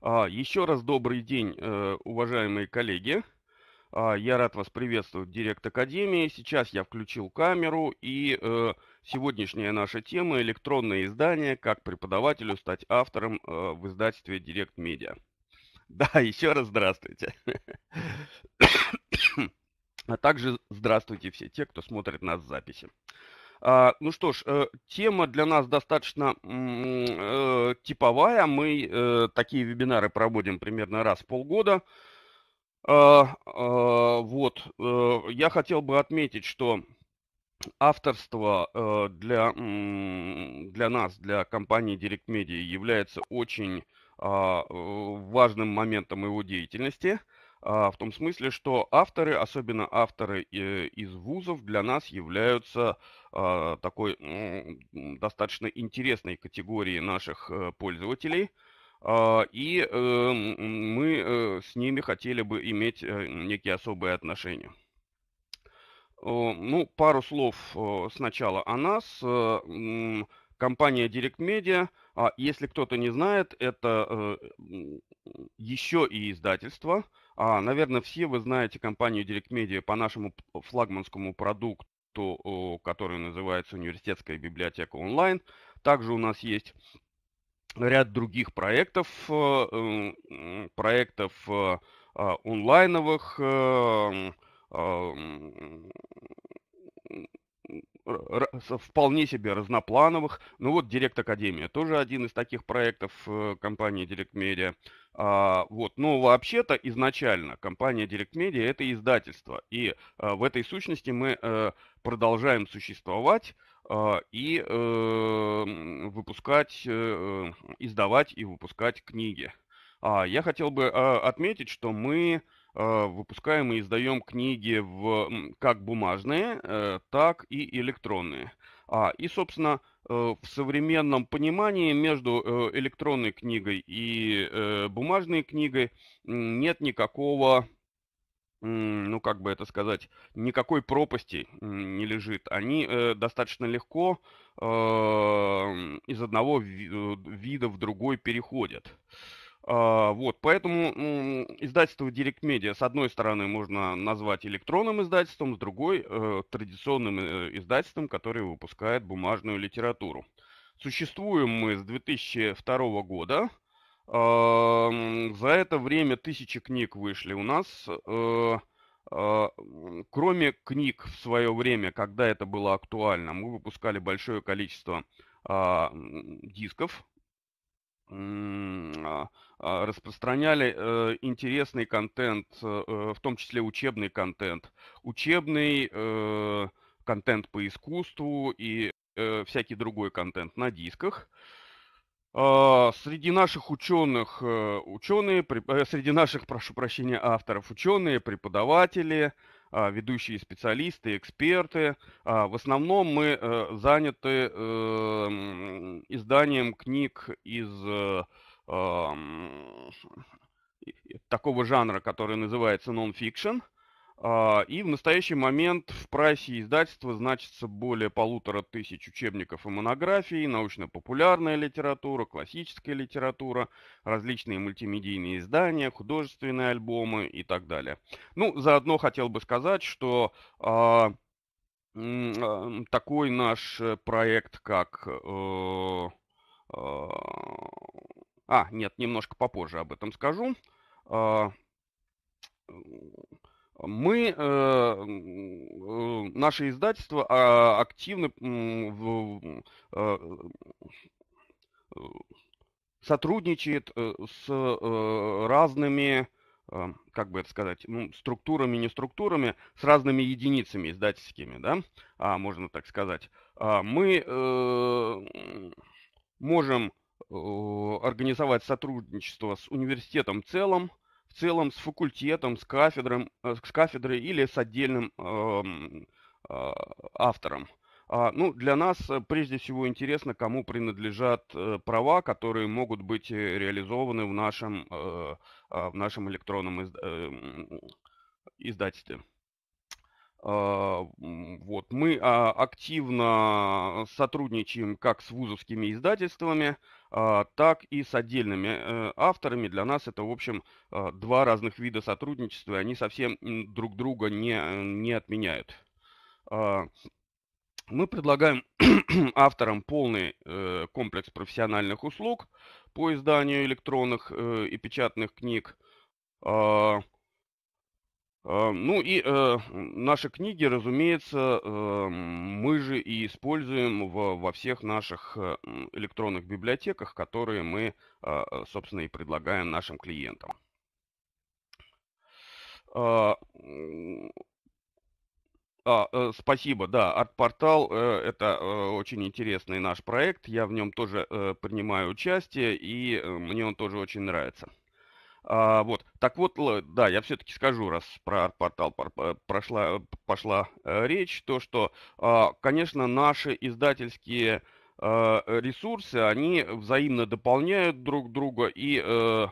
А, еще раз добрый день, э, уважаемые коллеги. А, я рад вас приветствовать в Директ Академии. Сейчас я включил камеру, и э, сегодняшняя наша тема – электронное издание «Как преподавателю стать автором э, в издательстве Директ Медиа». Да, еще раз здравствуйте. А также здравствуйте все те, кто смотрит нас в записи. А, ну что ж, э, тема для нас достаточно э, типовая. Мы э, такие вебинары проводим примерно раз в полгода. А, а, вот, я хотел бы отметить, что авторство для, для нас, для компании Direct Media является очень важным моментом его деятельности – а, в том смысле, что авторы, особенно авторы э, из вузов, для нас являются а, такой достаточно интересной категорией наших э, пользователей. А, и эм, мы э, с ними хотели бы иметь некие особые отношения. Ну, пару слов сначала о нас. Компания Direct Media, если кто-то не знает, это еще и издательство – а, наверное, все вы знаете компанию Direct Media по нашему флагманскому продукту, который называется «Университетская библиотека онлайн». Также у нас есть ряд других проектов, э, проектов э, а, онлайновых, э, а, вполне себе разноплановых. Ну вот Директ Академия тоже один из таких проектов э, компании Директ Медиа. А, вот. Но вообще-то изначально компания Direct Media это издательство. И а, в этой сущности мы а, продолжаем существовать и выпускать, издавать и выпускать книги. А, я хотел бы отметить, что мы Э, выпускаем и издаем книги в, как бумажные, э, так и электронные. А, и, собственно, э, в современном понимании между электронной книгой и бумажной книгой нет никакого ну, как бы это сказать, никакой пропасти не лежит. Они достаточно легко из одного вида в другой переходят. А, вот, поэтому ну, издательство Direct Media с одной стороны можно назвать электронным издательством, с другой э, традиционным э, издательством, которое выпускает бумажную литературу. Существуем мы с 2002 года. А, за это время тысячи книг вышли у нас. Э, а, кроме книг в свое время, когда это было актуально, мы выпускали большое количество дисков а, а, распространяли э, интересный контент, э, э, в том числе учебный контент, учебный контент по искусству и всякий другой контент на дисках. А, среди наших ученых, ученые, среди наших, прошу прощения, авторов ученые, преподаватели, а, ведущие специалисты, эксперты. А, в основном мы э, заняты эм, изданием книг из э, такого жанра, который называется non-fiction – а, и в настоящий момент в прайсе издательства значится более полутора тысяч учебников и монографий, научно-популярная литература, классическая литература, различные мультимедийные издания, художественные альбомы и так далее. Ну, заодно хотел бы сказать, что э, э, такой наш э, проект, как... Э, э, а, нет, немножко попозже об этом скажу. Э, мы, э, э, наше издательство а, активно э, сотрудничает с разными как бы это сказать, ну, структурами, не структурами, с разными единицами издательскими, да, а, можно так сказать. А мы можем организовать сотрудничество с университетом в целом, в целом с факультетом, с, кафедром, э, с кафедрой или с отдельным эм, э, автором. А, ну, для нас э, прежде всего интересно, кому принадлежат права, которые могут быть реализованы в нашем, а, в нашем электронном издательстве. А, вот. Мы а, активно сотрудничаем как с вузовскими издательствами, а, так и с отдельными э, авторами. Для нас это, в общем, два разных вида сотрудничества, они совсем друг друга не, э, не отменяют. Мы предлагаем авторам полный э, комплекс профессиональных услуг по изданию электронных и печатных книг. А, ну и э, наши книги, разумеется, э, мы же и используем в, во всех наших э, электронных библиотеках, которые мы, а, э, собственно, и предлагаем нашим клиентам. А, а, э, спасибо, да, арт-портал э, – это э, очень интересный наш проект, я в нем тоже э, принимаю участие, и э, мне он тоже очень нравится. А, вот. Так вот, да, я все-таки скажу, раз про портал э, прошла, э, пошла э, речь, то, что, а, конечно, наши издательские а, ресурсы, они взаимно дополняют друг друга и а,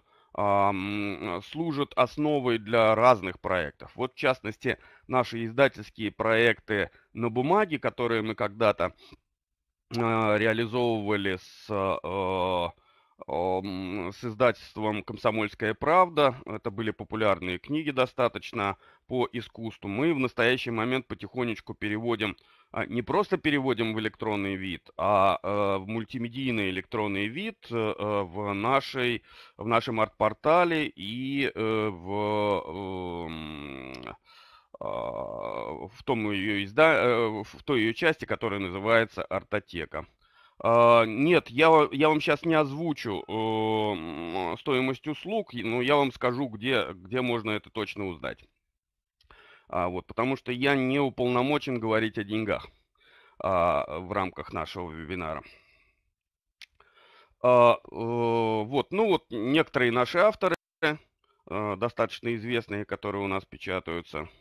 служат основой для разных проектов. Вот, в частности, наши издательские проекты на бумаге, которые мы когда-то реализовывали с с издательством «Комсомольская правда». Это были популярные книги достаточно по искусству. Мы в настоящий момент потихонечку переводим, а, не просто переводим в электронный вид, а э, в мультимедийный электронный вид э, э, в, нашей, в нашем арт-портале и в эм, а, в, том ее изда... в той ее части, которая называется «Артотека». А, нет, я, я вам сейчас не озвучу э, стоимость услуг, но я вам скажу, где, где можно это точно узнать. А, вот, потому что я не уполномочен говорить о деньгах а, в рамках нашего вебинара. А, э, вот, ну вот некоторые наши авторы, э, достаточно известные, которые у нас печатаются –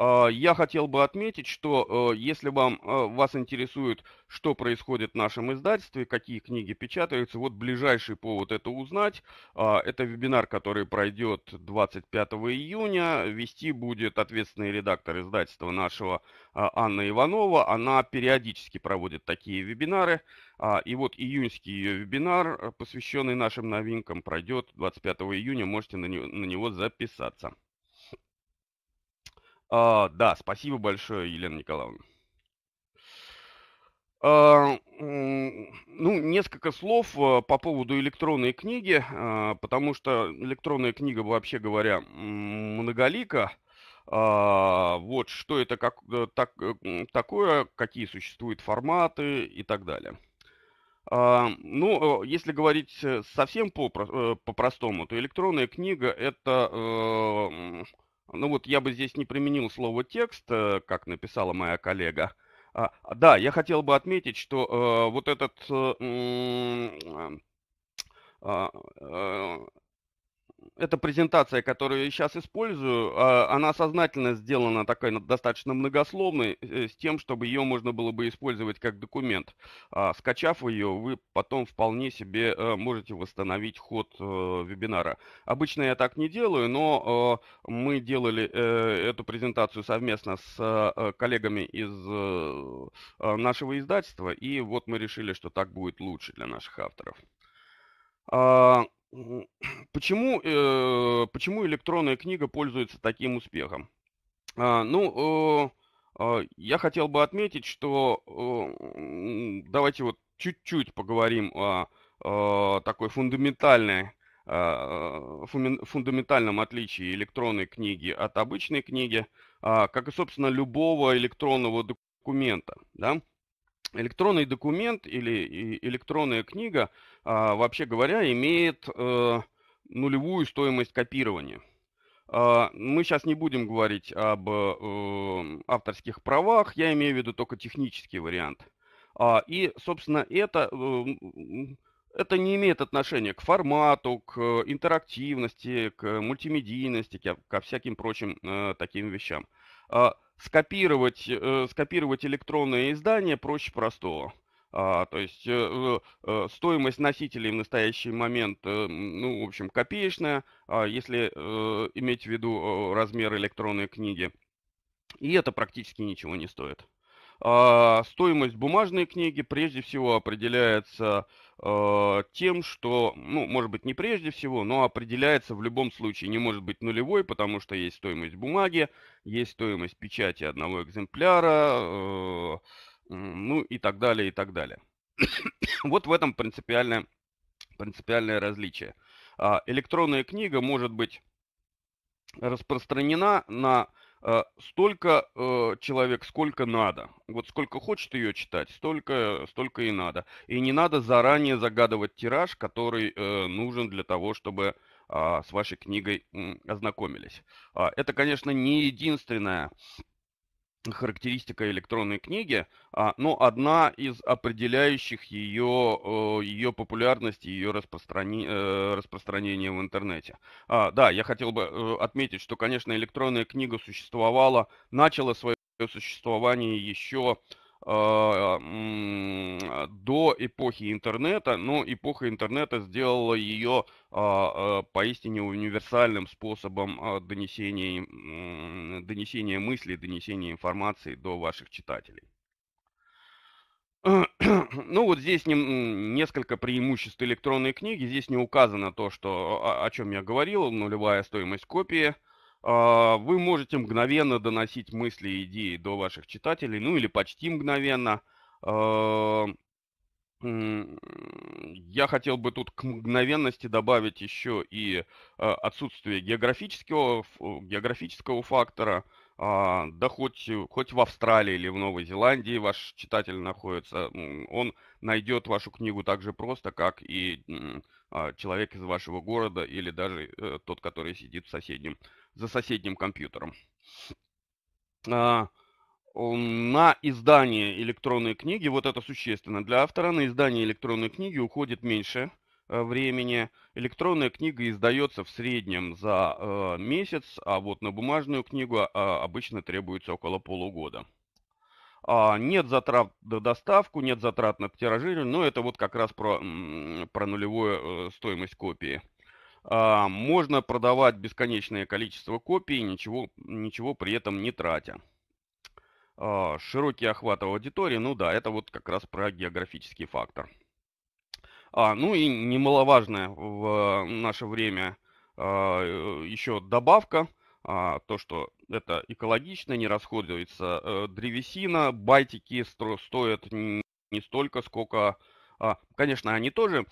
а, я хотел бы отметить, что э, если вам, э, вас интересует, что происходит в нашем издательстве, какие книги печатаются, вот ближайший повод это узнать. А, это вебинар, который пройдет 25 июня. Вести будет ответственный редактор издательства нашего а, Анна Иванова. Она периодически проводит такие вебинары. И вот июньский ее вебинар, посвященный нашим новинкам, пройдет 25 июня. Можете на него записаться. А, да, спасибо большое, Елена Николаевна. А, ну, несколько слов а, по поводу электронной книги, а, потому что электронная книга, вообще говоря, многолика. Вот что это как, э, так, э, такое, какие существуют форматы и так далее. Ну, э, если говорить совсем по-простому, то электронная книга это ну вот я бы здесь не применил слово «текст», э, как написала моя коллега. А, а, да, я хотел бы отметить, что э, вот этот э, а, эта презентация, которую я сейчас использую, а, она сознательно сделана такой достаточно многословной, э, с тем, чтобы ее можно было бы использовать как документ. А, скачав ее, вы потом вполне себе э, можете восстановить ход э, вебинара. Обычно я так не делаю, но мы делали эту презентацию совместно с коллегами из нашего издательства, и вот мы решили, что так будет лучше для наших авторов. А, Почему, э, почему электронная книга пользуется таким успехом? А, ну, э, а, я хотел бы отметить, что э, давайте вот чуть-чуть поговорим о, о такой фундаментальной а, фундаментальном отличии электронной книги от обычной книги, а, как и, собственно, любого электронного документа. Да? электронный документ или электронная книга, а, вообще говоря, имеет э, нулевую стоимость копирования. А, мы сейчас не будем говорить об эм, авторских правах, я имею в виду только технический вариант. А, и, собственно, это, эм, это не имеет отношения к формату, к интерактивности, к мультимедийности, ко всяким прочим э, таким вещам скопировать, э, скопировать электронное издание проще простого. А, то есть э, э, стоимость носителей в настоящий момент, э, ну, в общем, копеечная, а если э, иметь в виду э, размер электронной книги. И это практически ничего не стоит. А, стоимость бумажной книги прежде всего определяется а, тем, что, ну, может быть, не прежде всего, но определяется в любом случае, не может быть нулевой, потому что есть стоимость бумаги, есть стоимость печати одного экземпляра, э, ну и так далее, и так далее. вот в этом принципиальное, принципиальное различие. А, электронная книга может быть распространена на Э, столько э, человек, сколько надо. Вот сколько хочет ее читать, столько, столько и надо. И не надо заранее загадывать тираж, который э, нужен для того, чтобы а, с вашей книгой ознакомились. А, это, конечно, не единственная характеристика электронной книги, а но одна из определяющих ее, э, ее популярность и ее распространи... Э, распространение в интернете. А, да, я хотел бы э, отметить, что, конечно, электронная книга существовала, начала свое существование еще а, до эпохи интернета, но эпоха интернета сделала ее а, а, поистине универсальным способом донесения, донесения мыслей, донесения информации до ваших читателей. Ну вот здесь несколько преимуществ электронной книги. Здесь не указано то, что, о чем я говорил, нулевая стоимость копии – а, вы можете мгновенно доносить мысли и идеи до ваших читателей, ну или почти мгновенно. А, я хотел бы тут к мгновенности добавить еще и а, отсутствие географического, географического фактора. Да хоть, хоть в Австралии или в Новой Зеландии ваш читатель находится, он найдет вашу книгу так же просто, как и а, человек из вашего города или даже э, тот, который сидит в соседнем, за соседним компьютером. А, на издание электронной книги, вот это существенно для автора, на издание электронной книги уходит меньше э, времени. Электронная книга издается в среднем за э, месяц, а вот на бумажную книгу а, обычно требуется около полугода. А, нет затрат на доставку, нет затрат на тиражирование, но это вот как раз про, про нулевую э, стоимость копии. А, можно продавать бесконечное количество копий, ничего, ничего при этом не тратя. А, широкий охват аудитории, ну да, это вот как раз про географический фактор. А, ну и немаловажная в наше время э, еще добавка, то что это экологично, не расходуется э, древесина, байтики стро, стоят не, не столько, сколько... А, конечно, они тоже,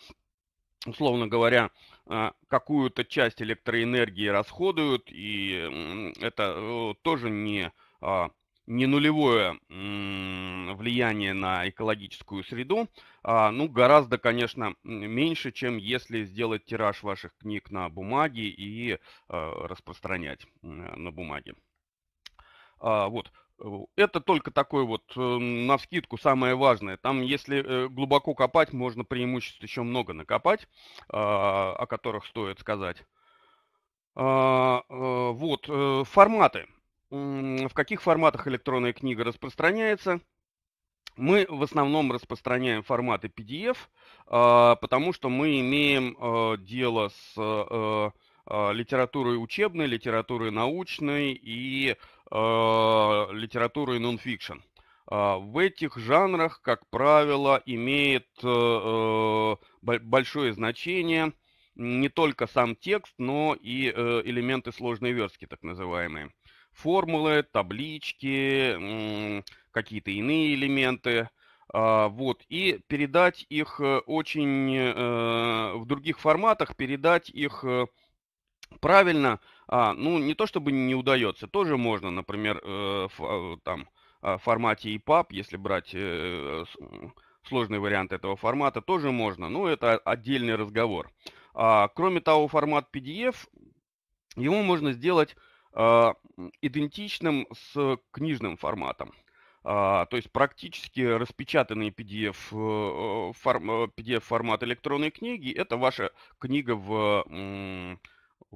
условно говоря, э, какую-то часть электроэнергии расходуют, и э, это э, тоже не... Э, не нулевое влияние на экологическую среду, а, ну, гораздо, конечно, меньше, чем если сделать тираж ваших книг на бумаге и э, распространять э, на бумаге. А, вот. Э, это только такой вот, эм, на вскидку, самое важное. Там, если глубоко копать, можно преимуществ еще много накопать, а, о которых стоит сказать. Вот, форматы в каких форматах электронная книга распространяется. Мы в основном распространяем форматы PDF, а, потому что мы имеем э, дело с э, э, литературой учебной, литературой научной и литературой нонфикшн. А, в этих жанрах, как правило, имеет большое значение не только сам текст, но и элементы сложной верстки, так называемые формулы, таблички, какие-то иные элементы. А, вот, и передать их э, очень э, в других форматах, передать их э, правильно, а, ну, не то чтобы не удается, тоже можно, например, там, в формате EPUB, если брать сложный вариант этого формата, тоже можно, но это отдельный разговор. А, кроме того, формат PDF, его можно сделать а, идентичным с книжным форматом. А, то есть практически распечатанный PDF, э, э, э, PDF формат электронной книги – это ваша книга в, в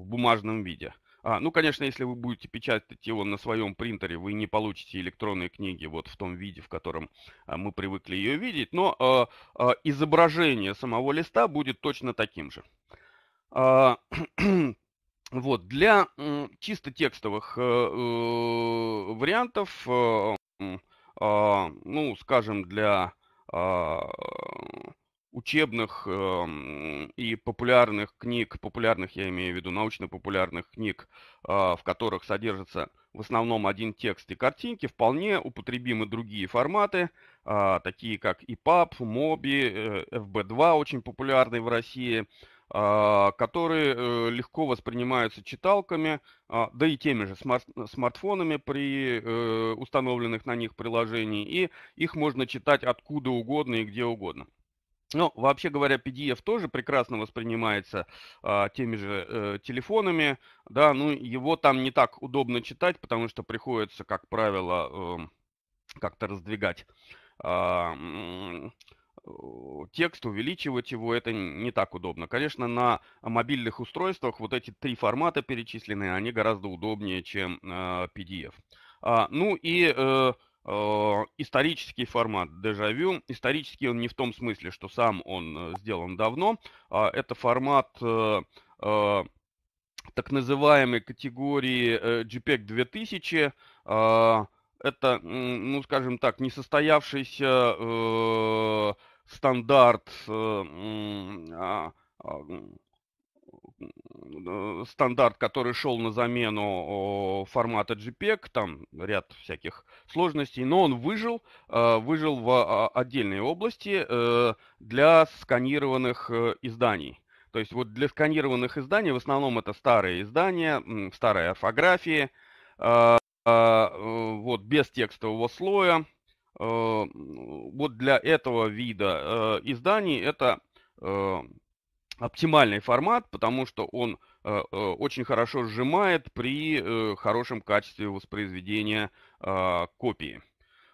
бумажном виде. А, ну, конечно, если вы будете печатать его на своем принтере, вы не получите электронные книги вот в том виде, в котором а, мы привыкли ее видеть, но а, а, изображение самого листа будет точно таким же. Вот, для чисто текстовых э, э, вариантов, э, а, ну, скажем, для а, учебных эм, и популярных книг, популярных я имею в виду научно-популярных книг, а, в которых содержится в основном один текст и картинки, вполне употребимы другие форматы, такие как EPUB, MOBI, FB2 очень популярный в России, а, которые э, легко воспринимаются читалками, а, да и теми же смартфонами при э, установленных на них приложений, и их можно читать откуда угодно и где угодно. Ну, вообще говоря, PDF тоже прекрасно воспринимается э, теми же э, телефонами, да, ну его там не так удобно читать, потому что приходится, как правило, э, как-то раздвигать э, текст, увеличивать его, это не так удобно. Конечно, на мобильных устройствах вот эти три формата перечисленные, они гораздо удобнее, чем PDF. Э, а, ну и э, э, исторический формат дежавю. Исторический он не в том смысле, что сам он сделан давно. А, это формат так называемой категории JPEG 2000. E а, это, ну скажем так, несостоявшийся стандарт, э, а, а, э, стандарт, который шел на замену формата JPEG, там ряд всяких сложностей, но он выжил, э, выжил в а, отдельной области для сканированных изданий. То есть вот для сканированных изданий, в основном это старые издания, старые орфографии, вот без текстового слоя, Э, вот для этого вида э, изданий это э, оптимальный формат, потому что он очень хорошо сжимает при хорошем качестве воспроизведения а, копии.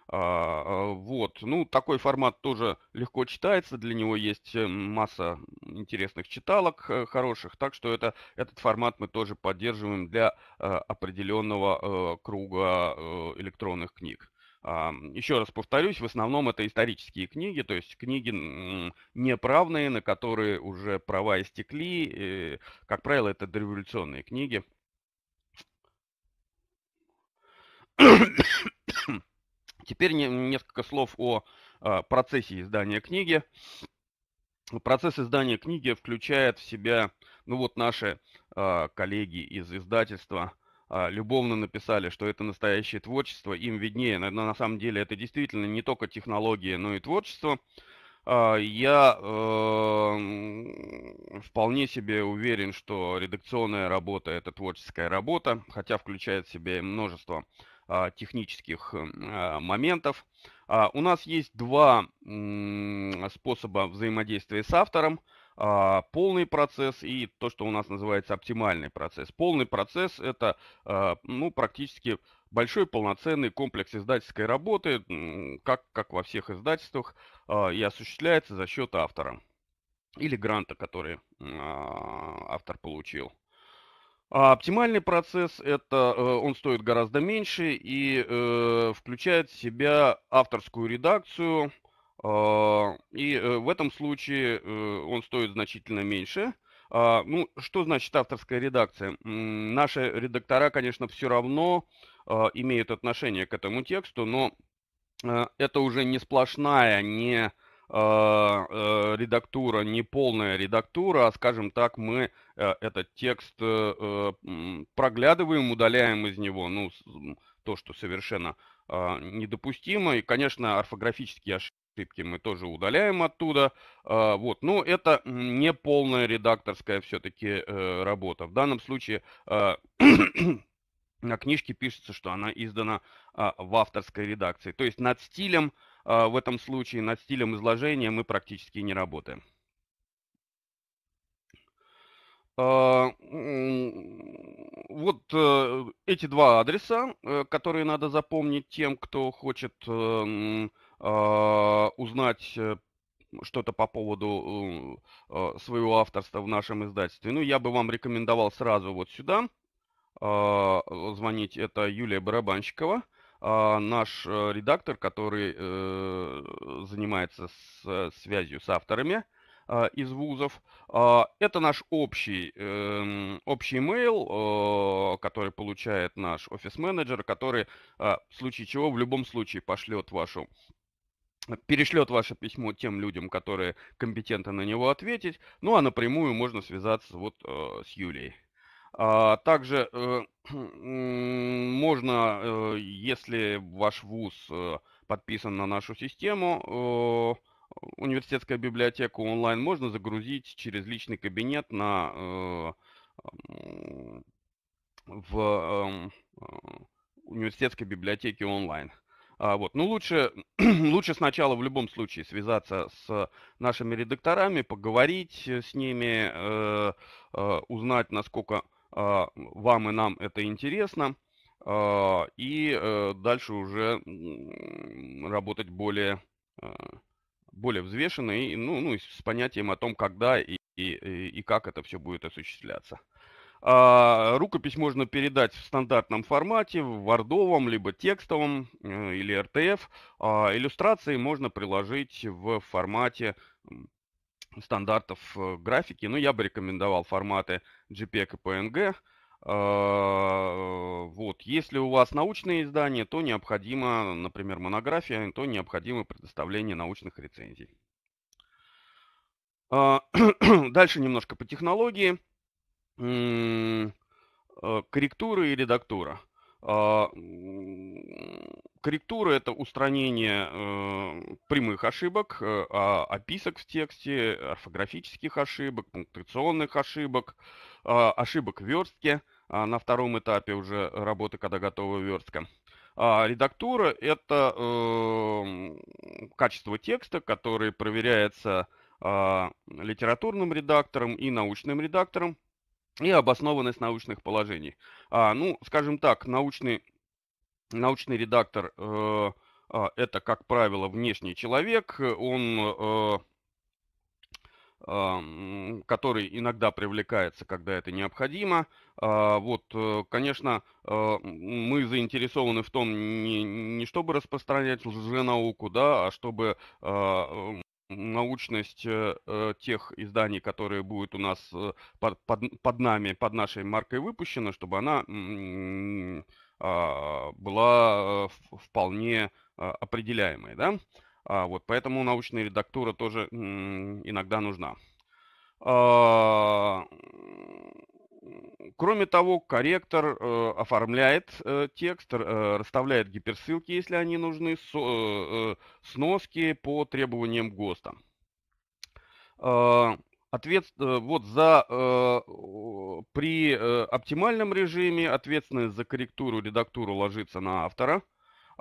А, вот, ну такой формат тоже легко читается, для него есть масса интересных читалок хороших, так что это, этот формат мы тоже поддерживаем для определенного круга электронных книг. Еще раз повторюсь, в основном это исторические книги, то есть книги неправные, на которые уже права истекли. Как правило, это дореволюционные книги. Теперь несколько слов о а, процессе издания книги. Процесс издания книги включает в себя, ну вот наши а, коллеги из издательства – а, любовно написали, что это настоящее творчество, им виднее, но на самом деле это действительно не только технологии, но и творчество. А, я э, вполне себе уверен, что редакционная работа – это творческая работа, хотя включает в себя множество э, технических э, моментов. А у нас есть два способа взаимодействия с автором – а, полный процесс и то, что у нас называется оптимальный процесс. Полный процесс – это а, ну, практически большой полноценный комплекс издательской работы, как, как во всех издательствах, а, и осуществляется за счет автора или гранта, который автор получил. А оптимальный процесс это э, он стоит гораздо меньше и э, включает в себя авторскую редакцию, а, и э, в этом случае э, он стоит значительно меньше. А, ну, что значит авторская редакция? Наши редактора, конечно, все равно а, имеют отношение к этому тексту, но э, это уже не сплошная, не редактура, не полная редактура, а, скажем так, мы этот текст проглядываем, удаляем из него ну, то, что совершенно недопустимо. И, конечно, орфографические ошибки скрипки мы тоже удаляем оттуда. А, вот, но это не полная редакторская все-таки э, работа. В данном случае а, на книжке пишется, что она издана а, в авторской редакции. То есть над стилем в этом случае, над стилем изложения мы практически не работаем. Вот э, эти два адреса, э, которые надо запомнить тем, кто хочет а, узнать э, что-то по поводу э, э, своего авторства в нашем издательстве, ну, я бы вам рекомендовал сразу вот сюда а, звонить. Это Юлия Барабанщикова, а, наш редактор, который занимается связью с авторами из вузов. Это наш общий, эм, общий mail, который получает наш офис-менеджер, который в случае чего в любом случае пошлет вашу перешлет ваше письмо тем людям, которые компетентны на него ответить. Ну а напрямую можно связаться вот э, с Юлей. А, также э, можно, э, если ваш вуз э, подписан на нашу систему, э, университетская библиотека онлайн, можно загрузить через личный кабинет на э, в эм, э, университетской библиотеке онлайн. Э, а, вот. Ну, лучше, лучше сначала в любом случае связаться с нашими редакторами, поговорить э, с ними, э, э, узнать, насколько э, вам и нам это интересно, э, и э, дальше уже работать более, э, более взвешенно и, ну, ну, с понятием о том, когда и, и, и как это все будет осуществляться. А рукопись можно передать в стандартном формате, в вардовом, либо текстовом э, или RTF. А иллюстрации можно приложить в формате стандартов э, графики. Ну, я бы рекомендовал форматы JPEG и PNG. Вот. Если у вас научные издания, то необходимо, например, монография, то необходимо предоставление научных рецензий. А, дальше немножко по технологии. Э, корректура и редактура. А, корректура – это устранение э, прямых ошибок, э, а описок в тексте, орфографических ошибок, пунктуационных ошибок, а, ошибок в верстке на втором этапе уже работы, когда готова верстка. А редактура – это эм, качество текста, который проверяется литературным редактором и научным редактором и обоснованность научных положений. А, ну, скажем так, научный, научный редактор э, э, это, как правило, внешний человек, он, э, э, который иногда привлекается, когда это необходимо. А, э, вот, конечно, э, мы заинтересованы в том, не, не чтобы распространять лженауку, да, а чтобы э, э научность э, э, тех изданий, которые будут у нас э, под, под, под нами, под нашей маркой выпущена, чтобы она а, э, была вполне а, определяемой. Да? А, вот, поэтому научная редактура тоже иногда нужна. А, Кроме того, корректор э, оформляет э, текст, э, расставляет гиперссылки, если они нужны, со, э, э, сноски по требованиям ГОСТа. Э, ответ, э, вот за, э, при э, оптимальном режиме ответственность за корректуру, редактуру ложится на автора.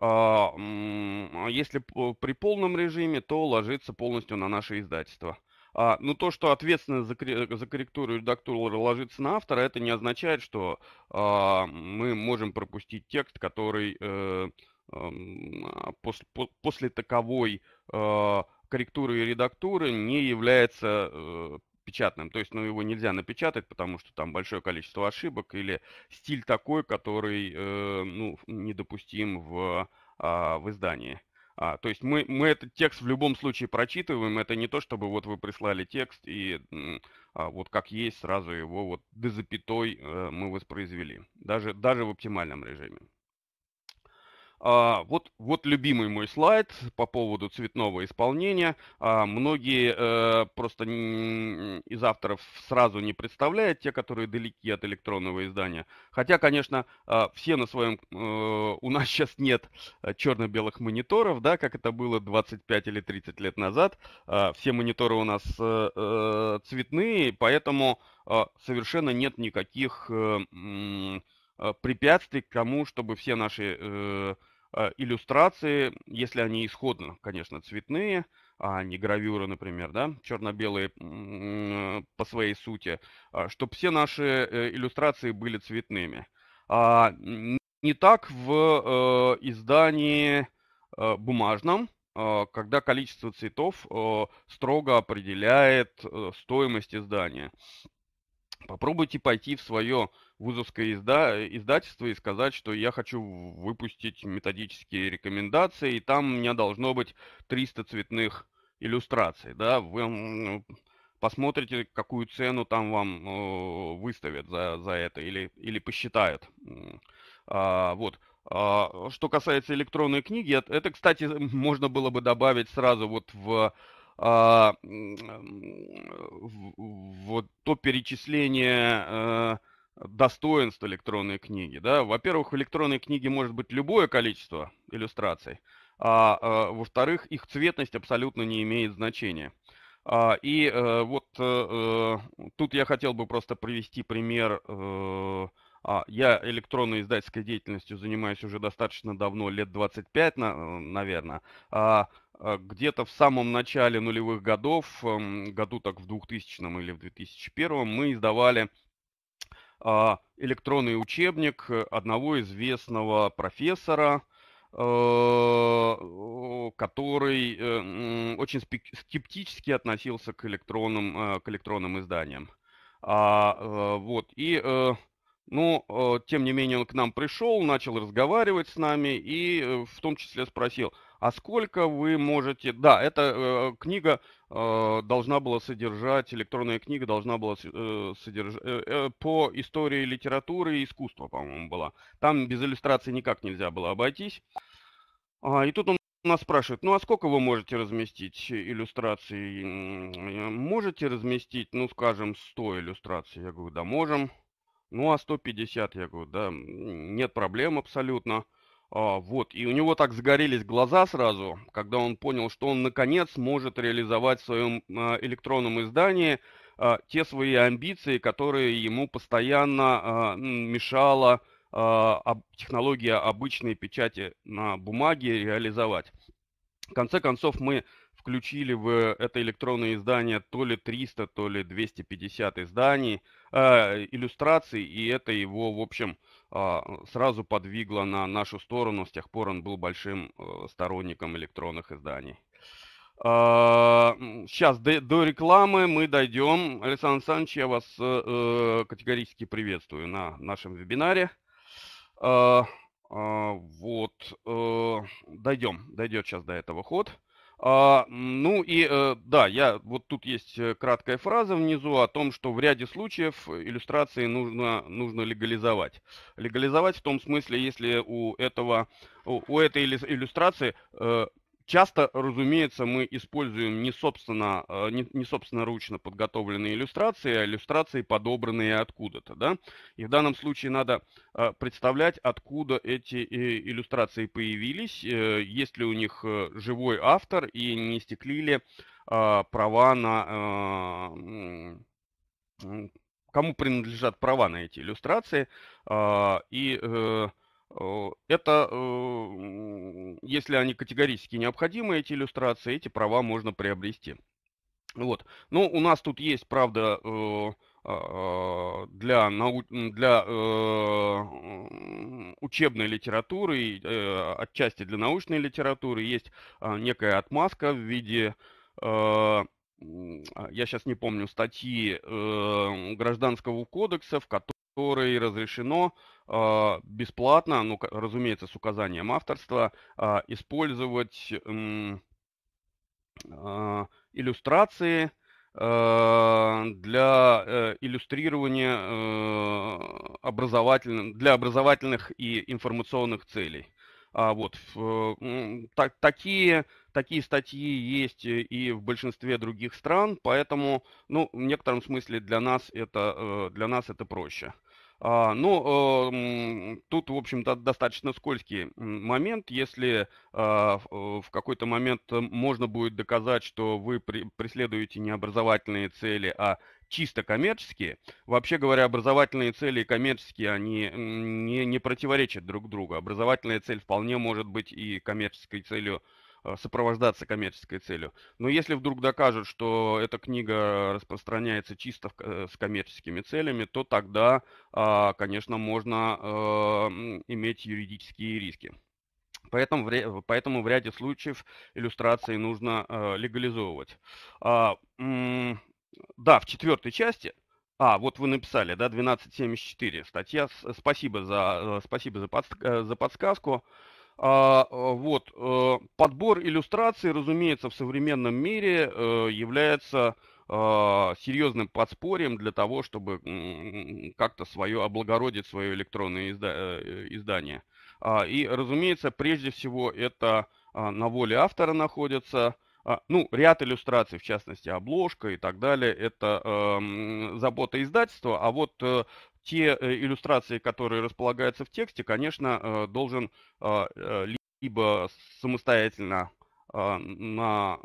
Э, э, если при полном режиме, то ложится полностью на наше издательство. А, ну, то, что ответственность за, э, за корректуру и ложится на автора, это не означает, что а, мы можем пропустить текст, который э, э, эм, а, после, по, после таковой э, корректуры и редактуры не является э, печатным. То есть, ну, его нельзя напечатать, потому что там большое количество ошибок или стиль такой, который, э, ну, недопустим в, э, в издании. А, то есть мы, мы этот текст в любом случае прочитываем, это не то, чтобы вот вы прислали текст и а, вот как есть сразу его вот до запятой а, мы воспроизвели, даже, даже в оптимальном режиме. А, вот, вот любимый мой слайд по поводу цветного исполнения. А, многие э, просто не, из авторов сразу не представляют, те, которые далеки от электронного издания. Хотя, конечно, э, все на своем... Э, у нас сейчас нет черно-белых мониторов, да, как это было 25 или 30 лет назад. Э, все мониторы у нас э, э, цветные, поэтому э, совершенно нет никаких... Э, Э, препятствий к тому, чтобы все наши э, э, иллюстрации, если они исходно, конечно, цветные, а не гравюры, например, да, черно-белые по своей сути, а, чтобы все наши иллюстрации были цветными. А не так в издании бумажном, когда количество цветов строго определяет стоимость издания. Попробуйте пойти в свое вузовское изда издательство и сказать, что я хочу выпустить методические рекомендации, и там у меня должно быть 300 цветных иллюстраций, да, вы посмотрите, какую цену там вам э, выставят за, за это или, или посчитают. А, вот. А, что касается электронной книги, это, кстати, можно было бы добавить сразу вот в а, вот то перечисление э, достоинств электронной книги. Да? Во-первых, в электронной книге может быть любое количество иллюстраций, а, а во-вторых, их цветность абсолютно не имеет значения. А, и э, вот э, э, тут я хотел бы просто привести пример. А, я электронной издательской деятельностью занимаюсь уже достаточно давно, лет 25, на, наверное. где-то в самом начале нулевых годов, эм, году так в 2000 или в 2001, мы издавали а, электронный учебник одного известного профессора, а, который э, очень скептически относился к электронным, а, к электронным изданиям. Э, вот, и, э, но ну, тем не менее, он к нам пришел, начал разговаривать с нами и в том числе спросил – а сколько вы можете... Да, эта э, книга э, должна была содержать, электронная книга должна была э, содержать... Э, э, по истории литературы и искусства, по-моему, была. Там без иллюстрации никак нельзя было обойтись. А, и тут он нас спрашивает, ну а сколько вы можете разместить иллюстраций? Э, можете разместить, ну скажем, 100 иллюстраций? Я говорю, да можем. Ну а 150? Я говорю, да нет проблем абсолютно. А, вот, и у него так загорелись глаза сразу, когда он понял, что он наконец может реализовать в своем а, электронном издании а, те свои амбиции, которые ему постоянно мешала технология обычной печати на бумаге реализовать. В конце концов, мы включили в это электронное издание то ли 300, то ли 250 изданий, а, э, иллюстраций, и это его, в общем, э, сразу подвигло на нашу сторону. С тех пор он был большим э, сторонником электронных изданий. Э, а, сейчас до, до рекламы мы дойдем. Александр Александрович, я вас э, э категорически приветствую на нашем вебинаре. Э, вот, дойдем, дойдет сейчас до этого ход. А, ну и э, да, я вот тут есть э, краткая фраза внизу о том, что в ряде случаев э, иллюстрации нужно нужно легализовать. Легализовать в том смысле, если у этого у, у этой иллюстрации Часто, разумеется, мы используем не, собственно, э, не, не собственноручно подготовленные иллюстрации, а иллюстрации, подобранные откуда-то. Да? И в данном случае надо э, представлять, откуда эти э, иллюстрации появились, есть ли у них живой автор и не истекли ли права на... Кому принадлежат права на эти иллюстрации. И Э, это, э, если они категорически необходимы, эти иллюстрации, эти права можно приобрести. Вот. Но ну, у нас тут есть, правда, э, а, а, для, нау... для учебной литературы, отчасти для научной литературы, есть а, некая отмазка в виде я сейчас не помню, статьи э, Гражданского кодекса, в которой которой разрешено а, бесплатно, ну, разумеется, с указанием авторства, а, использовать а, иллюстрации для э, иллюстрирования э, образовательных, для образовательных и информационных целей. А вот э, так, такие, такие статьи есть и в большинстве других стран, поэтому, ну, в некотором смысле для нас это, для нас это проще. А, но э, тут, в общем-то, достаточно скользкий момент. Если а, э, в какой-то момент э, можно будет доказать, что вы преследуете не образовательные цели, а чисто коммерческие. Вообще говоря, образовательные цели и коммерческие, они не, не противоречат друг другу. Образовательная цель вполне может быть и коммерческой целью Э, сопровождаться коммерческой целью. Но если вдруг докажут, что эта книга распространяется чисто э, с коммерческими целями, то тогда, а, конечно, можно э, иметь юридические риски. Поэтому, поэтому в ряде случаев иллюстрации нужно легализовывать. А, да, в четвертой части а, вот вы написали, да, 1274. Статья. Спасибо за, спасибо за, под, за подсказку. А, э, вот, э, подбор иллюстраций, разумеется, в современном мире э, является а, серьезным подспорьем для того, чтобы как-то свое облагородить свое электронное издание. А, и, разумеется, прежде всего это а, на воле автора находится, ну, ряд иллюстраций, в частности, обложка и так далее, это эм, забота издательства, а вот те э, иллюстрации, которые располагаются в тексте, конечно, э, должен а, э, либо самостоятельно а, на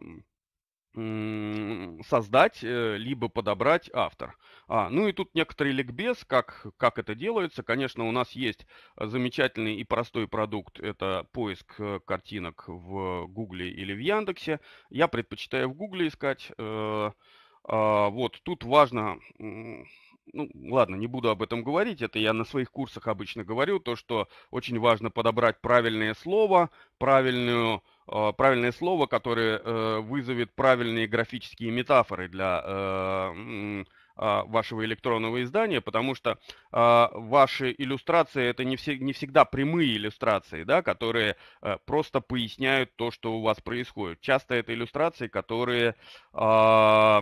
создать, либо подобрать автор. А, ну и тут некоторый ликбез, как, как это делается. Конечно, у нас есть замечательный и простой продукт, это поиск картинок в Гугле или в Яндексе. Я предпочитаю в Гугле искать. А, вот, тут важно ну, ладно, не буду об этом говорить, это я на своих курсах обычно говорю, то, что очень важно подобрать правильное слово, правильную, э, правильное слово, которое э, вызовет правильные графические метафоры для э, а, вашего электронного издания, потому что а, ваши иллюстрации это не, все, не всегда прямые иллюстрации, да, которые э, просто поясняют то, что у вас происходит. Часто это иллюстрации, которые а,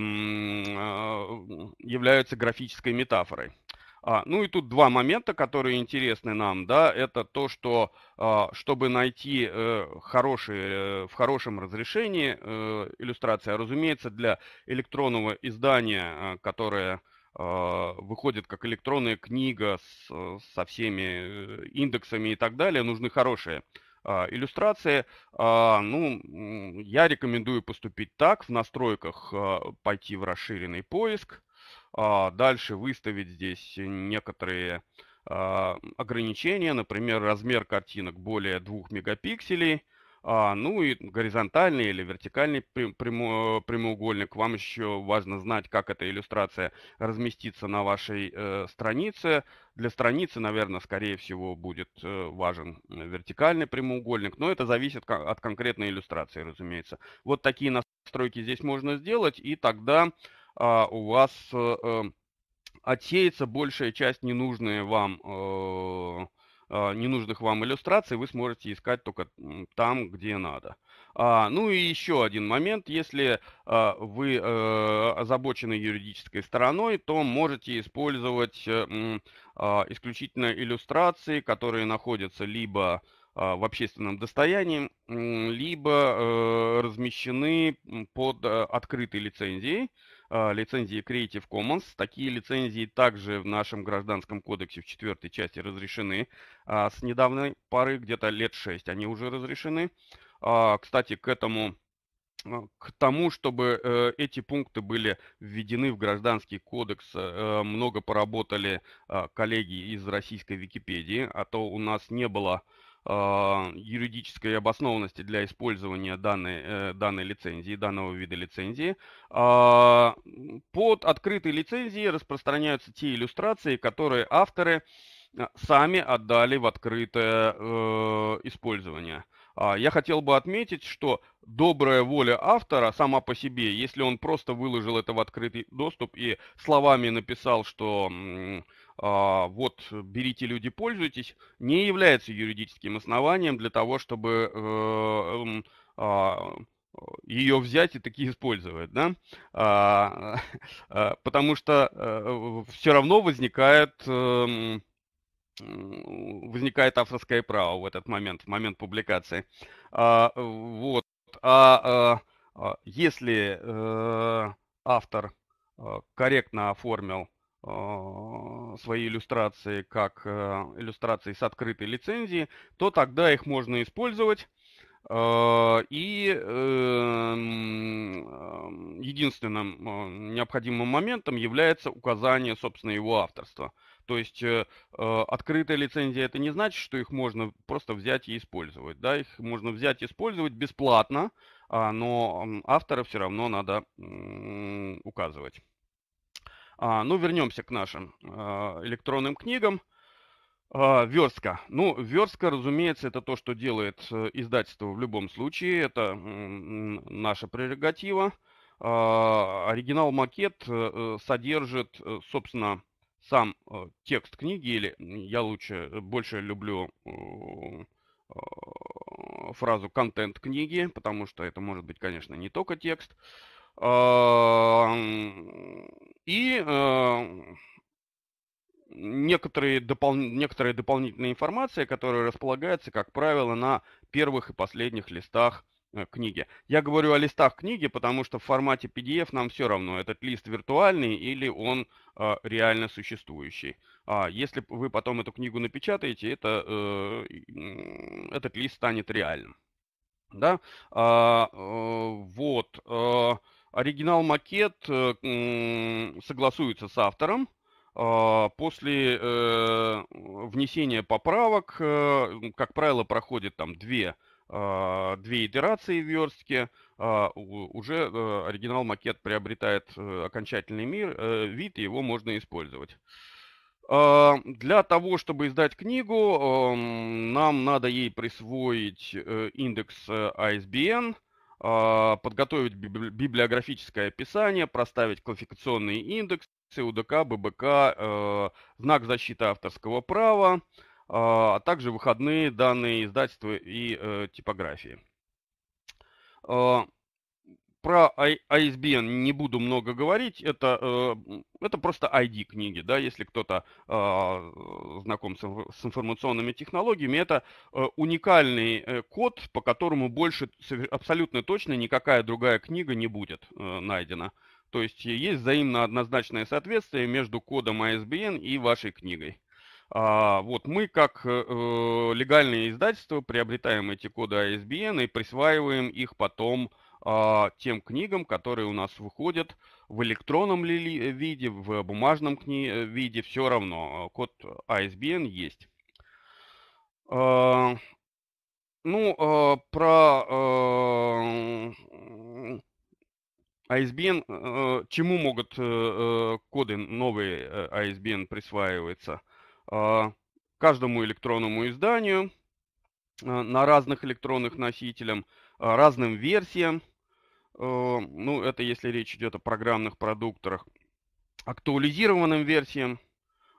являются графической метафорой. А, ну и тут два момента, которые интересны нам, да, это то, что а, чтобы найти э, хорошие, э, в хорошем разрешении э, иллюстрация, разумеется, для электронного издания, э, которое а, выходит как электронная книга с, э, со всеми э, индексами и так далее, нужны хорошие а, иллюстрации. А, ну, я рекомендую поступить так, в настройках пойти в расширенный поиск, а, дальше выставить здесь некоторые а, ограничения, например, размер картинок более 2 мегапикселей, а, ну и горизонтальный или вертикальный прямоугольник. Вам еще важно знать, как эта иллюстрация разместится на вашей э, странице. Для страницы, наверное, скорее всего, будет э, важен э, вертикальный прямоугольник, но это зависит от конкретной иллюстрации, разумеется. Вот такие настройки здесь можно сделать, и тогда а, у вас э, эм, отсеется большая часть ненужные вам, э, а, ненужных вам иллюстраций, вы сможете искать только там, где надо. А, ну и еще один момент, если а, вы а, озабочены юридической стороной, то можете использовать э, а, исключительно иллюстрации, которые находятся либо а, в общественном достоянии, либо э, размещены под открытой лицензией. А, лицензии Creative Commons. Такие лицензии также в нашем гражданском кодексе в четвертой части разрешены. А, с недавней поры, где-то лет 6, они уже разрешены. А, кстати, к этому к тому, чтобы э, эти пункты были введены в гражданский кодекс, э, много поработали коллеги из российской Википедии, а то у нас не было а, юридической обоснованности для использования данной, э, данной лицензии, данного вида лицензии. А, под открытой лицензией распространяются те иллюстрации, которые авторы э, сами отдали в открытое э, использование. А, я хотел бы отметить, что добрая воля автора сама по себе, если он просто выложил это в открытый доступ и словами написал, что а, вот э, берите люди, пользуйтесь, не является юридическим основанием для того, чтобы э, эм, а, ее взять и таки использовать, да? А, потому что э, все равно возникает эм, возникает авторское право в этот момент, в момент публикации. вот. а если автор корректно оформил а, свои иллюстрации как э, иллюстрации с открытой лицензией, то тогда их можно использовать. А, и эм, э, единственным э, необходимым моментом является указание, собственно, его авторства. То есть открытая лицензия это не значит, что их можно просто взять и использовать. Да, их можно взять и использовать бесплатно, а, но автора все равно надо указывать. А, ну, вернемся к нашим а, электронным книгам. А, верстка. Ну, верстка, разумеется, это то, что делает э, издательство в любом случае. Это наша прерогатива. А, оригинал-макет э, содержит, э, собственно, сам текст книги, или я лучше, больше люблю а, фразу «контент книги», потому что это может быть, конечно, не только текст. А, и э, некоторые, допол... некоторая дополнительная информация, которая располагается, как правило, на первых и последних листах э, книги. Я говорю о листах книги, потому что в формате PDF нам все равно, этот лист виртуальный или он э, реально существующий. А если вы потом эту книгу напечатаете, это, э, этот лист станет реальным. Да? А, э, вот. Э, Оригинал-макет э, согласуется с автором. А, после э, внесения поправок, э, как правило, проходит там две, а, две итерации верстки, а уже оригинал-макет приобретает окончательный мир, вид, и его можно использовать. Для того, чтобы издать книгу, нам надо ей присвоить индекс ISBN – а, подготовить библиографическое описание, проставить классификационные индексы, УДК, ББК, э, знак защиты авторского права, а, а также выходные данные издательства и э, типографии. А, про ISBN не буду много говорить, это, э, это просто ID книги, да, если кто-то а, знаком с информационными технологиями, это э, уникальный э, код, по которому больше абсолютно точно никакая другая книга не будет найдена. То есть есть взаимно однозначное соответствие между кодом ISBN и вашей книгой. А, вот мы как э, легальные издательства приобретаем эти коды ISBN и присваиваем их потом а, тем книгам, которые у нас выходят в электронном ли э, виде, в бумажном кни э, виде, все равно э, код ISBN а есть. А, ну, про ISBN, чему могут коды новые ISBN присваиваются? Каждому электронному изданию на разных электронных носителях, разным версиям, Э, ну, это если речь идет о программных продукторах, актуализированным версиям,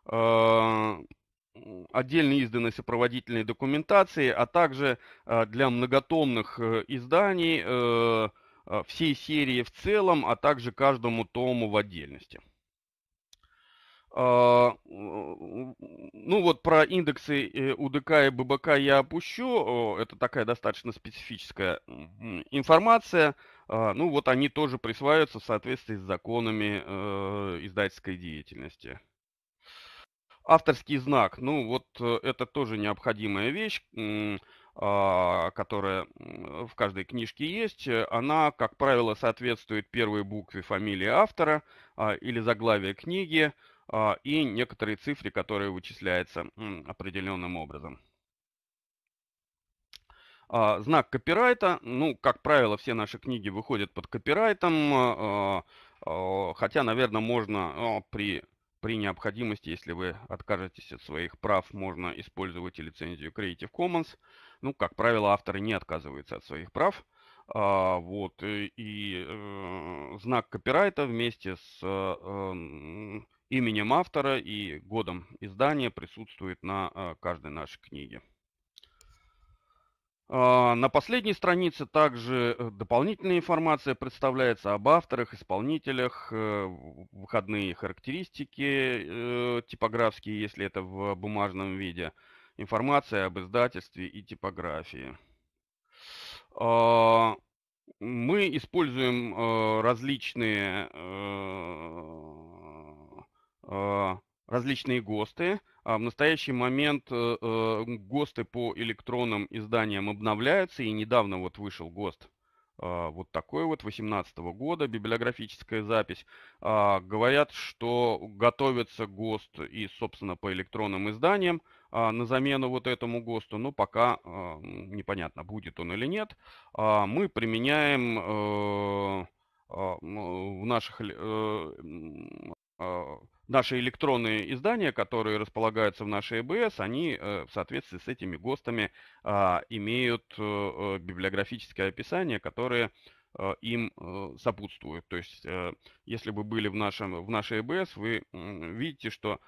э, отдельно изданной сопроводительной документации, а также э, для многотомных изданий всей серии в целом, а также каждому тому в отдельности. А, ну вот про индексы УДК и ББК я опущу. Это такая достаточно специфическая информация. А, ну вот они тоже присваиваются в соответствии с законами э, издательской деятельности. Авторский знак, ну вот э, это тоже необходимая вещь, а, которая в каждой книжке есть. Э, она, как правило, соответствует первой букве фамилии автора а, или заглавия книги и некоторые цифры, которые вычисляются определенным образом. А, знак копирайта, ну, как правило, все наши книги выходят под копирайтом, а, а, хотя, наверное, можно а, при, при необходимости, если вы откажетесь от своих прав, можно использовать и лицензию Creative Commons. Ну, как правило, авторы не отказываются от своих прав. А, вот, и, э, и э, знак копирайта вместе с э, именем автора и годом издания присутствует на э, каждой нашей книге. А, на последней странице также э, дополнительная информация представляется об авторах, исполнителях, э, выходные характеристики э, типографские, если это в бумажном виде, информация об издательстве и типографии. А, мы используем различные различные ГОСТы. А, в настоящий момент э, э, ГОСТы по электронным изданиям обновляются, и недавно вот вышел ГОСТ а, вот такой вот 18 -го года библиографическая запись. А, говорят, что готовится ГОСТ и, собственно, по электронным изданиям на замену вот этому ГОСТу, но пока непонятно, будет он или нет. Мы применяем э, в наших наши электронные издания, которые располагаются в нашей ЭБС, они э, в соответствии с этими ГОСТами а, имеют э, э, библиографическое описание, которое им сопутствует. То есть, если вы были в, нашем, в нашей ЭБС, вы видите, что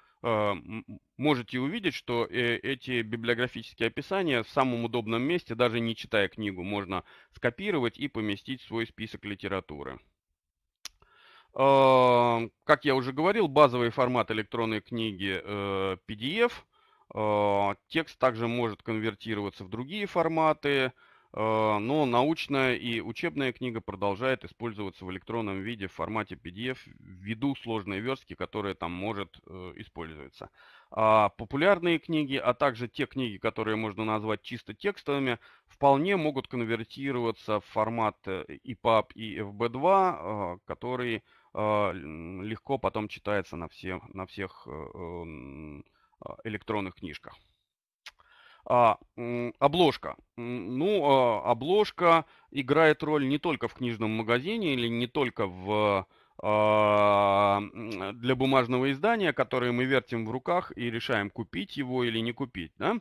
можете увидеть, что эти библиографические описания в самом удобном месте, даже не читая книгу, можно скопировать и поместить в свой список литературы. Э, как я уже говорил, базовый формат электронной книги э, PDF. Э, текст также может конвертироваться в другие форматы, но научная и учебная книга продолжает использоваться в электронном виде в формате PDF ввиду сложной верстки, которая там может использоваться. А популярные книги, а также те книги, которые можно назвать чисто текстовыми, вполне могут конвертироваться в формат EPUB и FB2, которые а, легко потом читается на, все, на всех э, эм, а, электронных книжках. А, обложка. Ну, а, обложка играет роль не только в книжном магазине или не только в для бумажного издания, которое мы вертим в руках и решаем, купить его или не купить. Да?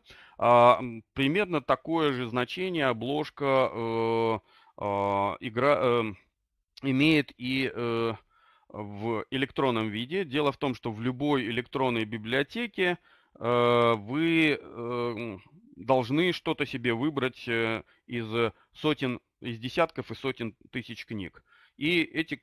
Примерно такое же значение обложка э, э, игра, э, имеет и э, в электронном виде. Дело в том, что в любой электронной библиотеке э, вы э, должны что-то себе выбрать э, из сотен, из десятков и сотен тысяч книг. И эти,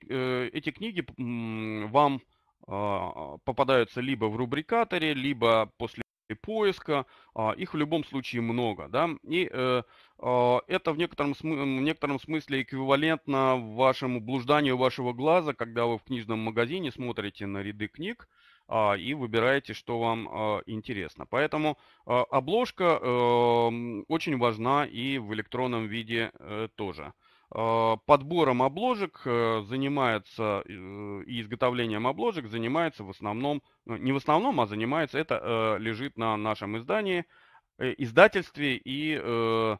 эти книги вам а, попадаются либо в рубрикаторе, либо после и поиска, а, их в любом случае много, да, и э, э, это в некотором, в некотором смысле эквивалентно вашему блужданию вашего глаза, когда вы в книжном магазине смотрите на ряды книг э, и выбираете, что вам э, интересно. Поэтому э, обложка э, очень важна и в электронном виде э, тоже. Э, подбором обложек э, занимается э, и изготовлением обложек занимается в основном, ну, не в основном, а занимается, это лежит на нашем издании, издательстве, и а,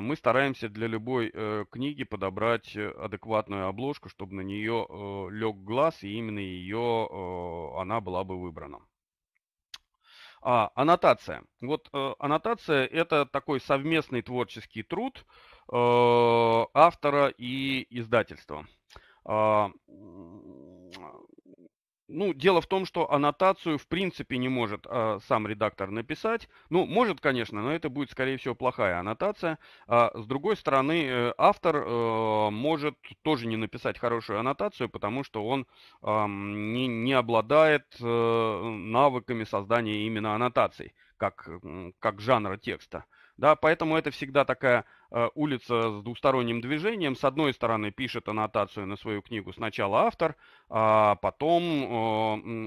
мы стараемся для любой книги подобрать адекватную обложку, чтобы на нее лег глаз, и именно ее она была бы выбрана. А, аннотация. Вот аннотация – это такой совместный творческий труд, Э, автора и издательства. А, ну, дело в том, что аннотацию в принципе не может э, сам редактор написать. Ну, может, конечно, но это будет, скорее всего, плохая аннотация. А, с другой стороны, э, автор э, может тоже не написать хорошую аннотацию, потому что он э, не, не обладает э, навыками создания именно аннотаций, как, как жанра текста. Да, поэтому это всегда такая Э, улица с двусторонним движением. С одной стороны пишет аннотацию на свою книгу сначала автор, а потом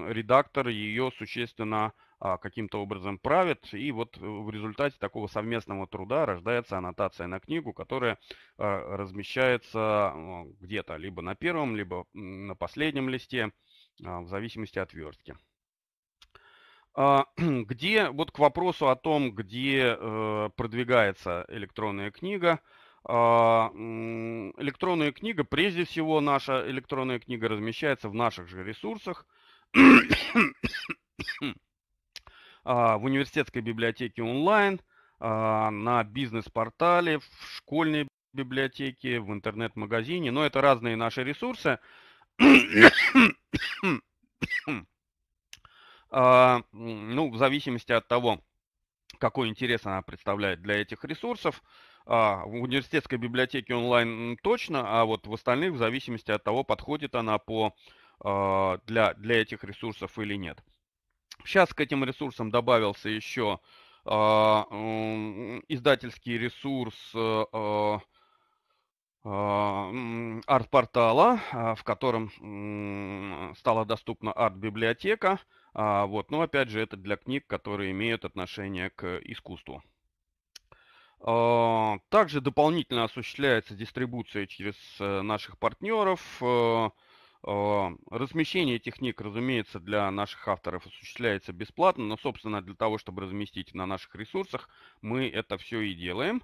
э, редактор ее существенно а, каким-то образом правит. И вот в результате такого совместного труда рождается аннотация на книгу, которая э, размещается где-то либо на первом, либо на последнем листе, в зависимости от верстки. А, где, вот к вопросу о том, где э, продвигается электронная книга, а, электронная книга, прежде всего наша электронная книга размещается в наших же ресурсах, а, в университетской библиотеке онлайн, на бизнес-портале, в школьной библиотеке, в интернет-магазине. Но это разные наши ресурсы. А, ну, в зависимости от того, какой интерес она представляет для этих ресурсов. А, в университетской библиотеке онлайн точно, а вот в остальных в зависимости от того, подходит она по, а, для, для этих ресурсов или нет. Сейчас к этим ресурсам добавился еще издательский ресурс арт-портала, в котором стала доступна арт-библиотека. А, вот, но опять же, это для книг, которые имеют отношение к искусству. А, также дополнительно осуществляется дистрибуция через э, наших партнеров. Э, а, размещение этих книг, разумеется, для наших авторов осуществляется бесплатно, но, собственно, для того, чтобы разместить на наших ресурсах, мы это все и делаем.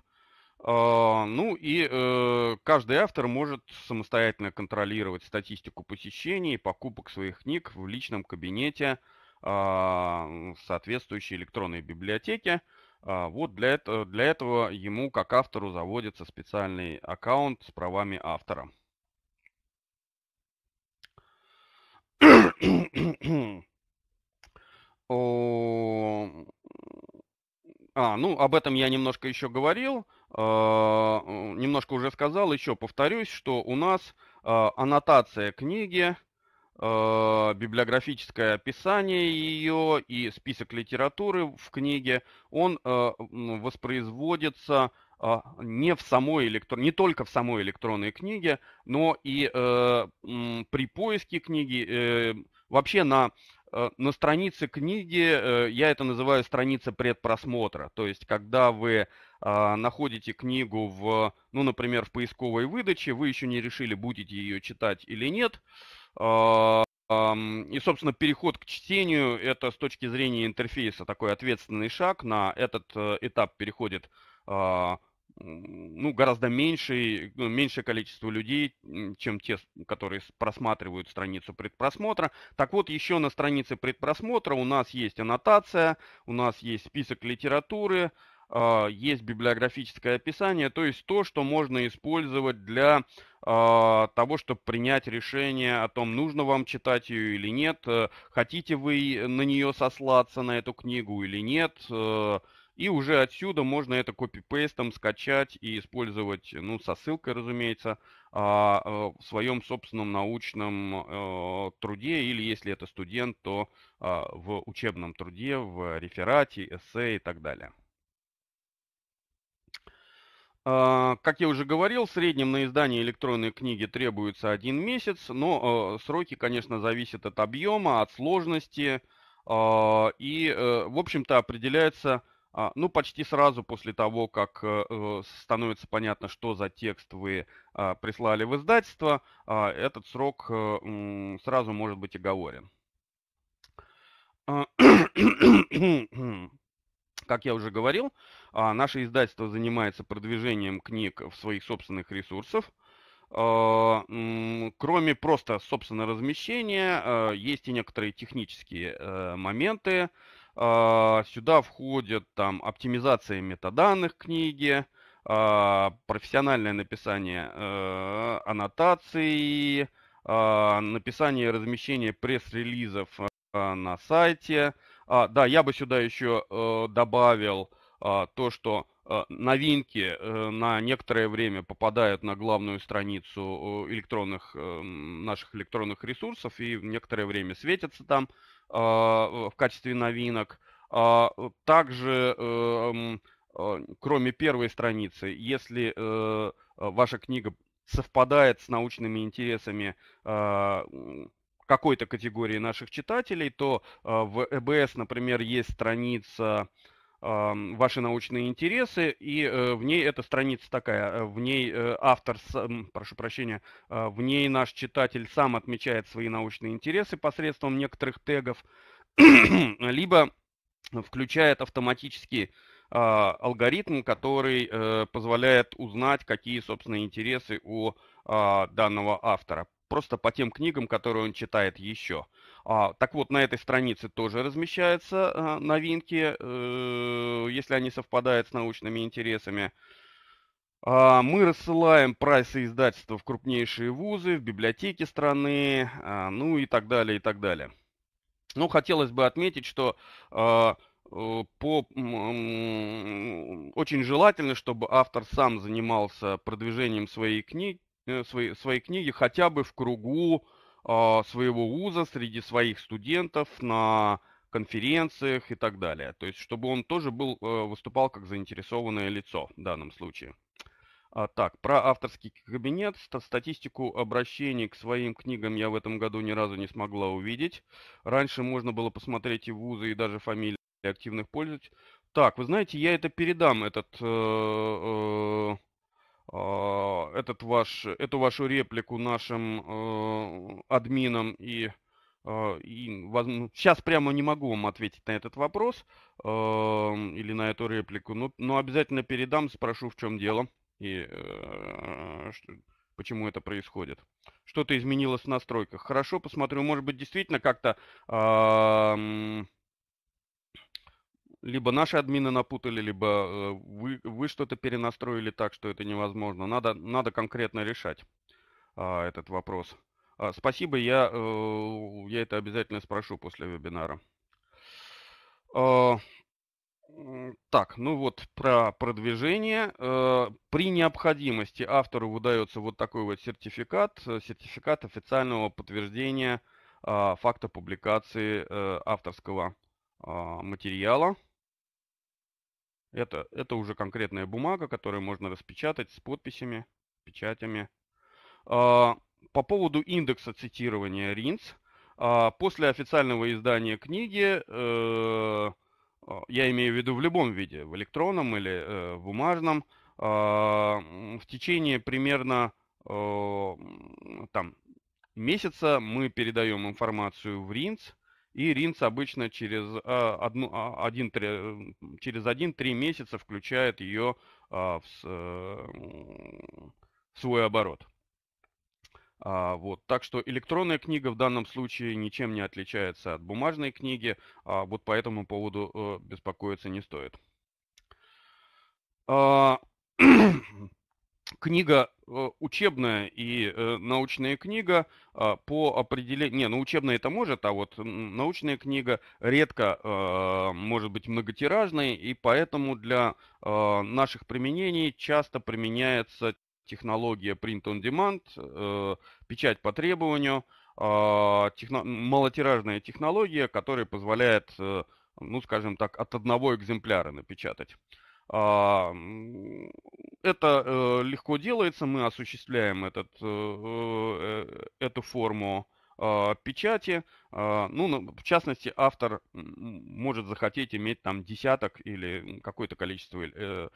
А, ну и э, каждый автор может самостоятельно контролировать статистику посещений и покупок своих книг в личном кабинете – а, соответствующей электронной библиотеки. А, вот для этого, для этого ему как автору заводится специальный аккаунт с правами автора. А, ну, об этом я немножко еще говорил, а, немножко уже сказал, еще повторюсь, что у нас аннотация книги Э, библиографическое описание ее и список литературы в книге, он э, воспроизводится а, не в самой электрон, не только в самой электронной книге, но и э, при поиске книги вообще на на странице книги, я это называю страница предпросмотра, то есть когда вы а, находите книгу в, ну, например, в поисковой выдаче, вы еще не решили, будете ее читать или нет, а, и, собственно, переход к чтению – это с точки зрения интерфейса такой ответственный шаг. На этот э, этап переходит а, ну, гораздо меньше, ну, меньшее количество людей, чем те, которые просматривают страницу предпросмотра. Так вот, еще на странице предпросмотра у нас есть аннотация, у нас есть список литературы, а, есть библиографическое описание, то есть то, что можно использовать для а, того, чтобы принять решение о том, нужно вам читать ее или нет, э, хотите вы на нее сослаться, на эту книгу или нет, э, и уже отсюда можно это копипейстом скачать и использовать, ну, со ссылкой, разумеется, а, э, в своем собственном научном труде, или если это студент, то в учебном труде, в реферате, эссе и так далее. А, как я уже говорил, в среднем на издание электронной книги требуется один месяц, но э, сроки, конечно, зависят от объема, от сложности а, и, э, в общем-то, определяется а, ну, почти сразу после того, как э, становится понятно, что за текст вы прислали в издательство, этот срок сразу может быть оговорен. Как я уже говорил, а наше издательство занимается продвижением книг в своих собственных ресурсах. Кроме просто собственного размещения, а, есть и некоторые технические э, моменты. А, сюда входят там оптимизация метаданных книги, а, профессиональное написание э, аннотаций, написание и размещение пресс-релизов э, на сайте. Да, я бы сюда еще добавил а, то, что а, новинки э, на некоторое время попадают на главную страницу э, электронных, э, наших электронных ресурсов и некоторое время светятся там а, в качестве новинок. Также, кроме первой страницы, если ваша книга совпадает с научными интересами какой-то категории наших читателей, то в ЭБС, например, есть страница ваши научные интересы, и э, в ней эта страница такая, э, в ней э, автор, прошу прощения, в ней наш читатель сам отмечает свои научные интересы посредством некоторых тегов, либо включает автоматически а, алгоритм, который позволяет узнать, какие, собственно, интересы у а, данного автора, просто по тем книгам, которые он читает еще – а, так вот, на этой странице тоже размещаются а, новинки, э, если они совпадают с научными интересами. А, мы рассылаем прайсы издательства в крупнейшие вузы, в библиотеки страны, а, ну и так далее, и так далее. Но ну, хотелось бы отметить, что а, э, по очень желательно, чтобы автор сам занимался продвижением своей книги, э, своей, своей книги хотя бы в кругу а, своего вуза, среди своих студентов на конференциях и так далее. То есть, чтобы он тоже был, э, выступал как заинтересованное лицо в данном случае. А, так, про авторский кабинет, статистику обращений к своим книгам я в этом году ни разу не смогла увидеть. Раньше можно было посмотреть и вузы, и даже фамилии активных пользователей. Так, вы знаете, я это передам, этот э, э, а, этот ваш, эту вашу реплику нашим э, админам и э, и, возможно, ну, сейчас прямо не могу вам ответить на этот вопрос э, или на эту реплику, но, но обязательно передам, спрошу, в чем дело и э, что, почему это происходит. Что-то изменилось в настройках. Хорошо, посмотрю, может быть, действительно как-то... Э, либо наши админы напутали, либо э, вы, вы что-то перенастроили так, что это невозможно. Надо, надо конкретно решать а, этот вопрос. А, спасибо, я, э, я это обязательно спрошу после вебинара. А, так, ну вот про продвижение. При необходимости автору выдается вот такой вот сертификат, сертификат официального подтверждения факта публикации авторского материала. Это, это уже конкретная бумага, которую можно распечатать с подписями, печатями. А, по поводу индекса цитирования РИНС. А, после официального издания книги, э, а, я имею в виду в любом виде, в электронном или э, в бумажном, в течение примерно э, там, месяца мы передаем информацию в РИНС, и РИНС обычно через, а, одну, а, один, три, через один-три месяца включает ее а, в свой оборот. А, вот. Так что электронная книга в данном случае ничем не отличается от бумажной книги, а вот по этому поводу э, беспокоиться не стоит. А... книга э, учебная и э, научная книга а, по определению... Не, ну учебная это может, а вот научная книга редко а, может быть многотиражной, и поэтому для а, наших применений часто применяется технология Print on Demand, э, печать по требованию, техно... малотиражная технология, которая позволяет, ну скажем так, от одного экземпляра напечатать это э, легко делается, мы осуществляем этот, э, э, э эту форму э, печати. Э, ну, в частности, автор может захотеть иметь там десяток или какое-то количество э,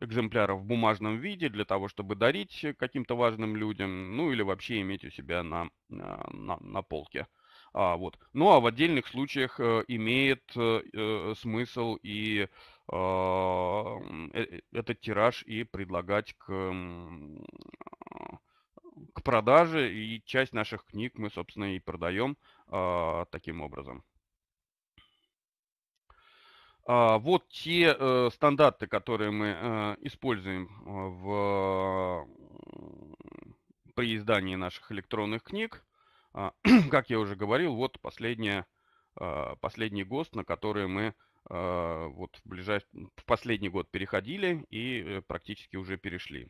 экземпляров в бумажном виде для того, чтобы дарить каким-то важным людям, ну или вообще иметь у себя на, а, на, на полке. А, вот. Ну а в отдельных случаях э, имеет э, э смысл и э, а, э, э, этот тираж и предлагать к, а, к продаже. И часть наших книг мы, собственно, и продаем а, таким образом. Вот те э, стандарты, которые мы используем в, при издании наших электронных книг. Как я уже говорил, вот последняя, последний ГОСТ, на который мы а, вот в, ближай... в последний год переходили и э, практически уже перешли.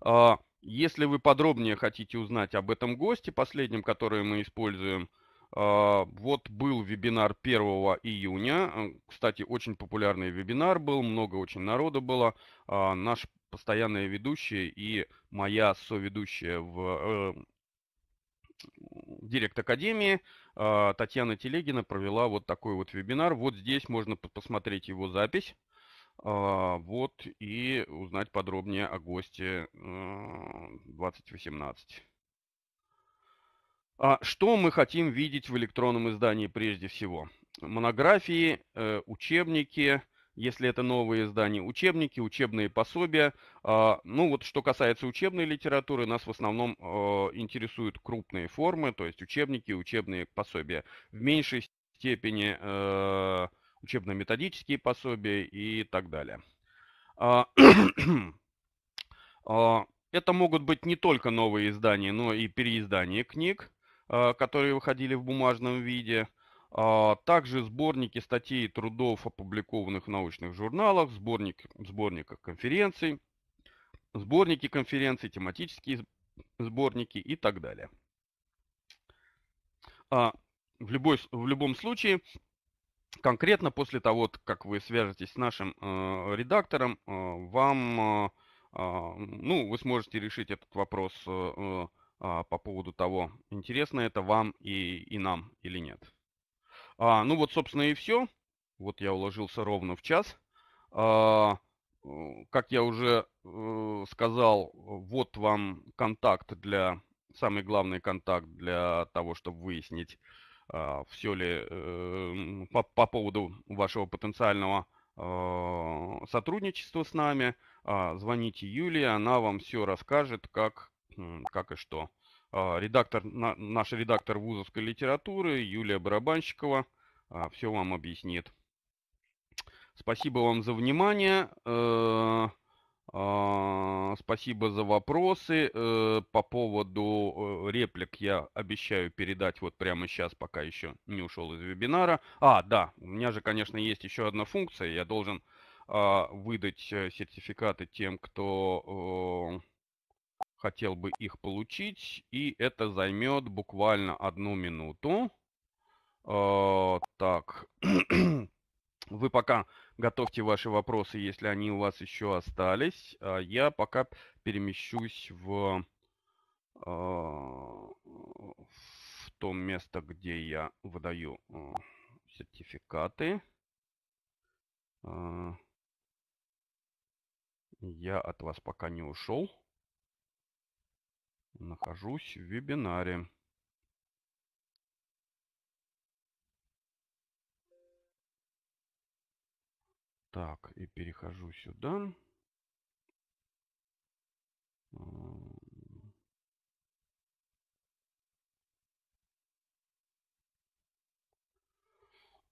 А, если вы подробнее хотите узнать об этом госте, последнем, который мы используем, а, вот был вебинар 1 июня. Э, кстати, очень популярный вебинар был, много очень народу было. Наш постоянный ведущий и моя соведущая в э, Директ Академии – а, Татьяна Телегина провела вот такой вот вебинар. Вот здесь можно посмотреть его запись. А, вот и узнать подробнее о госте 2018. А, а Что мы хотим видеть в электронном издании прежде всего? Монографии, э, учебники, если это новые издания, учебники, учебные пособия. А, ну вот что касается учебной литературы, нас в основном а, интересуют крупные формы, то есть учебники, учебные пособия. В меньшей степени э, учебно-методические пособия и так далее. А, это могут быть не только новые издания, но и переиздания книг, которые выходили в бумажном виде – а, также сборники статей и трудов, опубликованных в научных журналах, сборник, сборниках конференций, сборники конференций, тематические сборники и так далее. А, в, любой, в любом случае, конкретно после того, как вы свяжетесь с нашим э, редактором, э, вам, э, а, ну, вы сможете решить этот вопрос по поводу того, интересно это вам и, и нам или нет. А, ну вот, собственно, и все. Вот я уложился ровно в час. А, как я уже э, сказал, вот вам контакт для, самый главный контакт для того, чтобы выяснить, э, а, все ли э, по, по поводу вашего потенциального э, сотрудничества с нами. Э, звоните Юлии, она вам все расскажет, как, как и что. А, редактор, наш редактор вузовской литературы Юлия Барабанщикова а, все вам объяснит. Спасибо вам за внимание. Э, а, спасибо за вопросы. Э, по поводу э, реплик я обещаю передать вот прямо сейчас, пока еще не ушел из вебинара. А, да, у меня же, конечно, есть еще одна функция. Я должен выдать сертификаты тем, кто хотел бы их получить, и это займет буквально одну минуту. Э, так, вы пока готовьте ваши вопросы, если они у вас еще остались. А я пока перемещусь в, э, в то место, где я выдаю э, сертификаты. Э, я от вас пока не ушел. Нахожусь в вебинаре. Так, и перехожу сюда.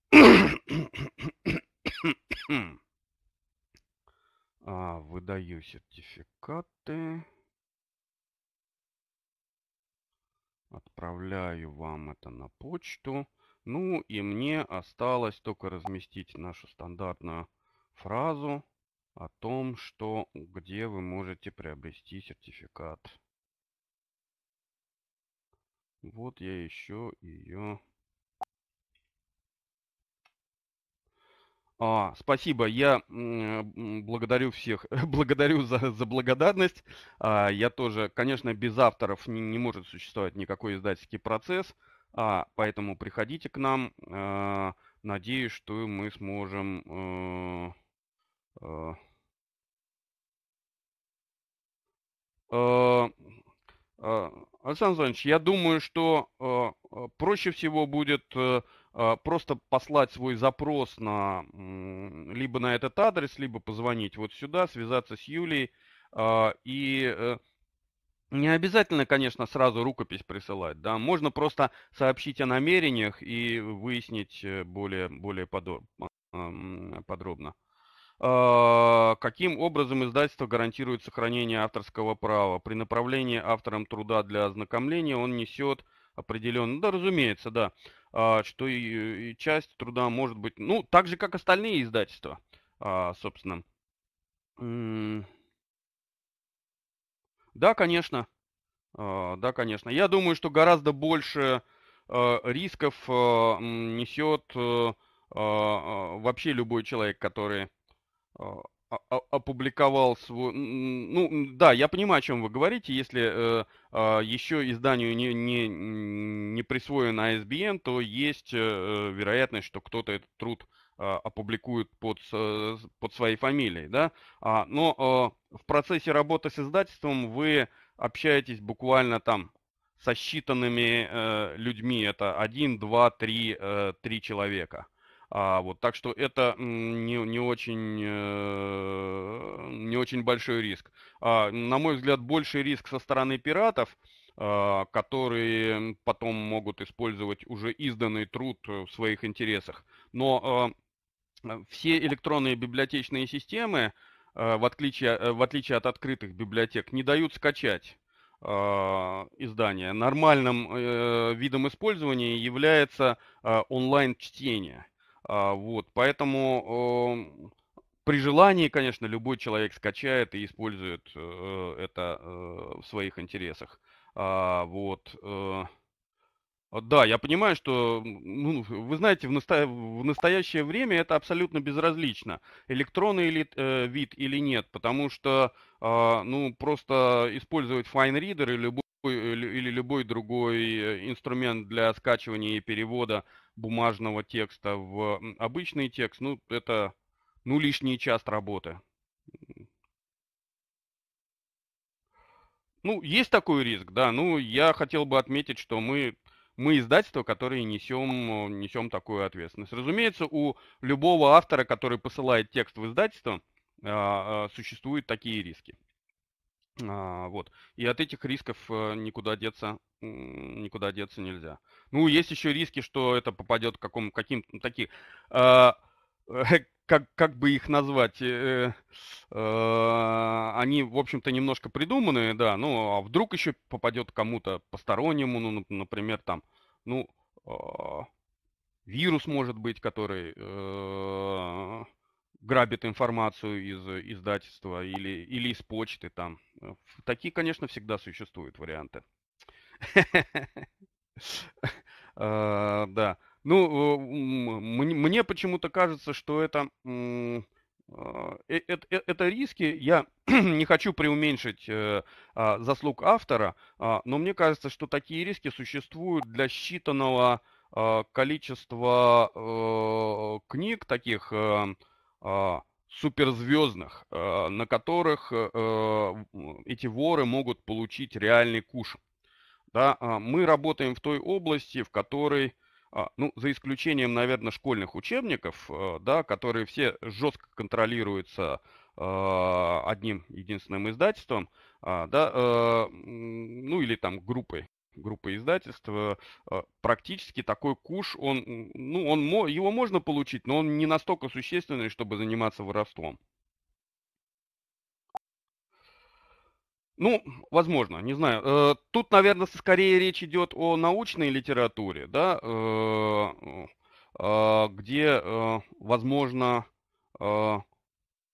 А, выдаю сертификаты. Отправляю вам это на почту. Ну и мне осталось только разместить нашу стандартную фразу о том, что где вы можете приобрести сертификат. Вот я еще ее А, спасибо. Я благодарю всех, благодарю за, за благодарность. А, я тоже, конечно, без авторов не, не может существовать никакой издательский процесс, а, поэтому приходите к нам. А, надеюсь, что мы сможем... А, а, а, Александр Владимирович, я думаю, что э, э, проще всего будет э, а, просто послать свой запрос на либо на этот адрес, либо позвонить вот сюда, связаться с Юлей. А, и э, не обязательно, конечно, сразу рукопись присылать, да, можно просто сообщить о намерениях и выяснить э, более, более а, подробно. Каким образом издательство гарантирует сохранение авторского права? При направлении автором труда для ознакомления он несет определенно, ну да, разумеется, да. А, что и часть труда может быть, ну, так же, как остальные издательства, а, собственно. Да, конечно. А, да, конечно. Я думаю, что гораздо больше рисков несет вообще любой человек, который опубликовал свой... Ну, да, я понимаю, о чем вы говорите. Если э, э, а, еще изданию не, не, не присвоен ISBN, а то есть э, э, вероятность, что кто-то этот труд э, опубликует под, э, под своей фамилией. Да? А, но э, в процессе работы с издательством вы общаетесь буквально там со считанными э, людьми. Это один, два, три, э, три человека. А, вот, так что это не, не, очень, э, не очень большой риск. А, на мой взгляд, больший риск со стороны пиратов, а, которые потом могут использовать уже изданный труд э, в своих интересах. Но а, все электронные библиотечные системы, э, в отличие, в отличие от открытых библиотек, не дают скачать а, издания. Нормальным видом использования является онлайн-чтение. А, вот, поэтому эм, при желании, конечно, любой человек скачает и использует э, это э, в своих интересах. А, вот. Э, а, да, я понимаю, что, ну, вы знаете, в, насто... в настоящее время это абсолютно безразлично, электронный или, э, вид или нет, потому что, э, ну, просто использовать Fine Reader или любой Э, или любой другой э, инструмент для скачивания и перевода бумажного текста в обычный текст, ну, это ну, лишний час работы. Ну, есть такой риск, да. Ну, я хотел бы отметить, что мы, мы издательство, которое несем, несем такую ответственность. Разумеется, у любого автора, который посылает текст в издательство, а, а, существуют такие риски. А, вот. И от этих рисков э, никуда деться, никуда деться нельзя. Ну, есть еще риски, что это попадет к какому, каким ну, такие, а, э, как, как бы их назвать, э, э, они, в общем-то, немножко придуманные, да, ну, а вдруг еще попадет кому-то постороннему, ну, например, там, ну, э, вирус может быть, который... Э, грабит информацию из э, издательства или, или из почты там. Э, такие, конечно, всегда существуют варианты. А, да. Ну, э, мне почему-то кажется, что это, а, это риски. Я не хочу преуменьшить а, заслуг автора, но мне кажется, что такие риски существуют для считанного количества книг таких а, суперзвездных, а, на которых э, а, эти воры могут получить реальный куш. Да, мы работаем в той области, в которой, ну, за исключением, наверное, школьных учебников, э, да, которые все жестко контролируются одним единственным издательством, да, э, ну или там группой группы издательств, а, практически такой куш, он, ну, он, его можно получить, но он не настолько существенный, чтобы заниматься воровством. Ну, возможно, не знаю. Э, тут, наверное, скорее речь идет о научной литературе, да, э, ну, а, где, э, возможно,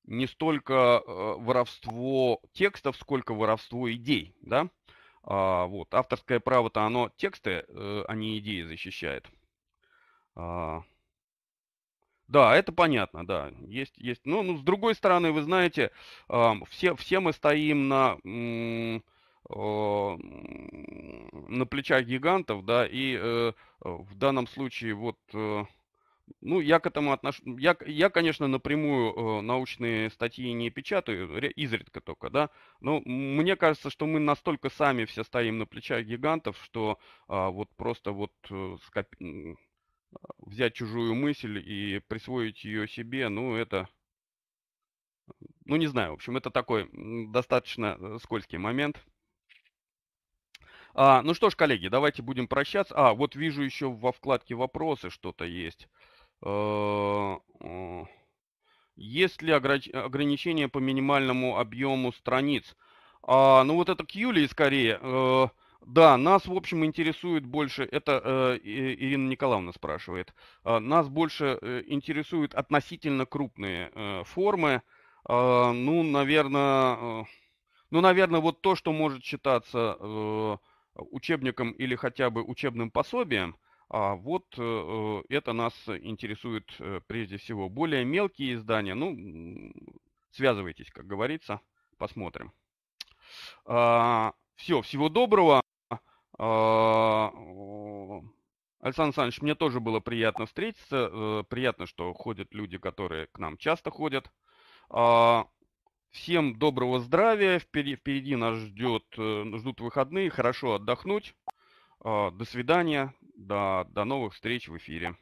не столько воровство текстов, сколько воровство идей, да. А, вот, авторское право-то оно тексты, э, а не идеи защищает. А, да, это понятно, да, есть, есть. но ну, ну, с другой стороны, вы знаете, э, все, все мы стоим на... Э, на плечах гигантов, да, и э, в данном случае вот э, ну, я к этому отношусь. Я, я, конечно, напрямую э, научные статьи не печатаю, изредка только, да. Но мне кажется, что мы настолько сами все стоим на плечах гигантов, что а, вот просто вот э, скоп... взять чужую мысль и присвоить ее себе, ну, это... Ну, не знаю, в общем, это такой достаточно э, скользкий момент. А, ну что ж, коллеги, давайте будем прощаться. А, вот вижу еще во вкладке «Вопросы» что-то есть. Э, есть ли ограничения по минимальному объему страниц? А, ну вот это к Юлии скорее. Э, да, нас, в общем, интересует больше, это э, Ирина Николаевна спрашивает, э, нас больше э, интересуют относительно крупные э, формы. А, ну, э, ну, наверное, э, ну, наверное, вот то, что может считаться э, учебником или хотя бы учебным пособием – а вот э, э, это нас интересует э, прежде всего. Более мелкие издания, ну, связывайтесь, как говорится, посмотрим. А, все, всего доброго. А, Александр Александрович, мне тоже было приятно встретиться. Приятно, что ходят люди, которые к нам часто ходят. А, всем доброго здравия. впереди нас ждет, ждут выходные. Хорошо отдохнуть. А, до свидания. До, до новых встреч в эфире.